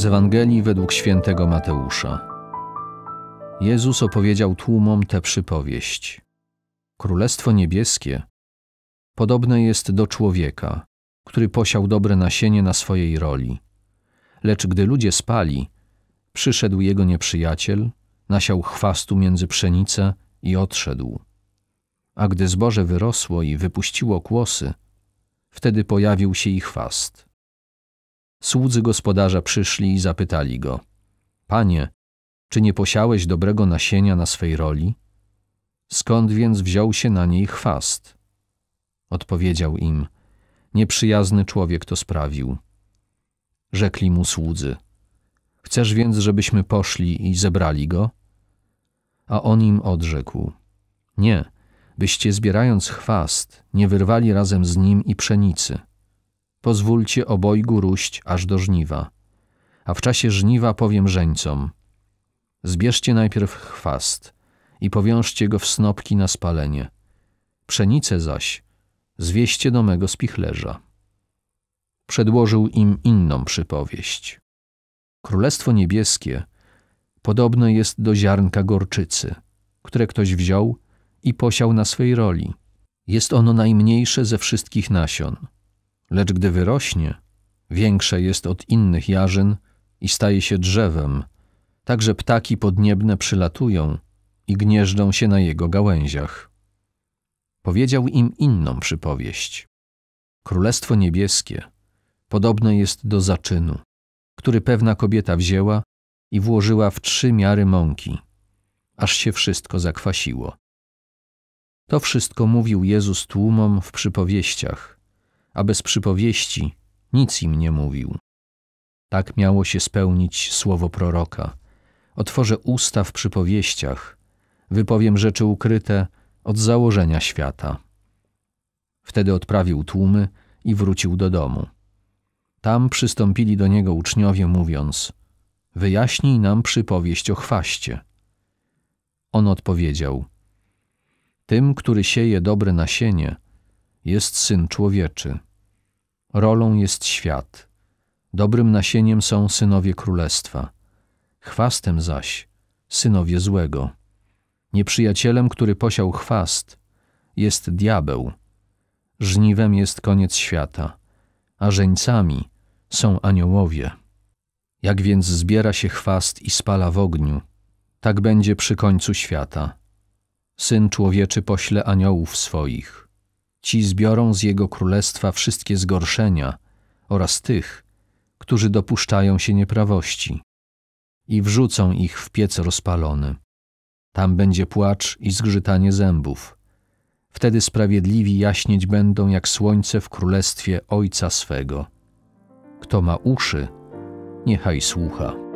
Z Ewangelii według świętego Mateusza. Jezus opowiedział tłumom tę przypowieść. Królestwo niebieskie podobne jest do człowieka, który posiał dobre nasienie na swojej roli. Lecz gdy ludzie spali, przyszedł jego nieprzyjaciel, nasiał chwastu między pszenicę i odszedł. A gdy zboże wyrosło i wypuściło kłosy, wtedy pojawił się i chwast. Słudzy gospodarza przyszli i zapytali go: Panie, czy nie posiałeś dobrego nasienia na swej roli? Skąd więc wziął się na niej chwast? Odpowiedział im: Nieprzyjazny człowiek to sprawił. Rzekli mu słudzy: Chcesz więc, żebyśmy poszli i zebrali go? A on im odrzekł: Nie, byście zbierając chwast, nie wyrwali razem z nim i pszenicy pozwólcie obojgu róść aż do żniwa. A w czasie żniwa powiem żeńcom: Zbierzcie najpierw chwast i powiążcie go w snopki na spalenie. Pszenicę zaś zwieście do mego spichlerza. Przedłożył im inną przypowieść. Królestwo niebieskie podobne jest do ziarnka gorczycy, które ktoś wziął i posiał na swej roli. Jest ono najmniejsze ze wszystkich nasion – lecz gdy wyrośnie, większe jest od innych jarzyn i staje się drzewem, także ptaki podniebne przylatują i gnieżdżą się na jego gałęziach. Powiedział im inną przypowieść. Królestwo niebieskie podobne jest do zaczynu, który pewna kobieta wzięła i włożyła w trzy miary mąki, aż się wszystko zakwasiło. To wszystko mówił Jezus tłumom w przypowieściach, a bez przypowieści nic im nie mówił. Tak miało się spełnić słowo proroka. Otworzę usta w przypowieściach, wypowiem rzeczy ukryte od założenia świata. Wtedy odprawił tłumy i wrócił do domu. Tam przystąpili do niego uczniowie, mówiąc: Wyjaśnij nam przypowieść o chwaście. On odpowiedział: Tym, który sieje dobre nasienie, jest syn człowieczy. Rolą jest świat. Dobrym nasieniem są synowie królestwa. Chwastem zaś synowie złego. Nieprzyjacielem, który posiał chwast, jest diabeł. Żniwem jest koniec świata, a żeńcami są aniołowie. Jak więc zbiera się chwast i spala w ogniu, tak będzie przy końcu świata. Syn człowieczy pośle aniołów swoich – Ci zbiorą z Jego Królestwa wszystkie zgorszenia oraz tych, którzy dopuszczają się nieprawości i wrzucą ich w piec rozpalony. Tam będzie płacz i zgrzytanie zębów. Wtedy sprawiedliwi jaśnieć będą jak słońce w królestwie Ojca swego. Kto ma uszy, niechaj słucha.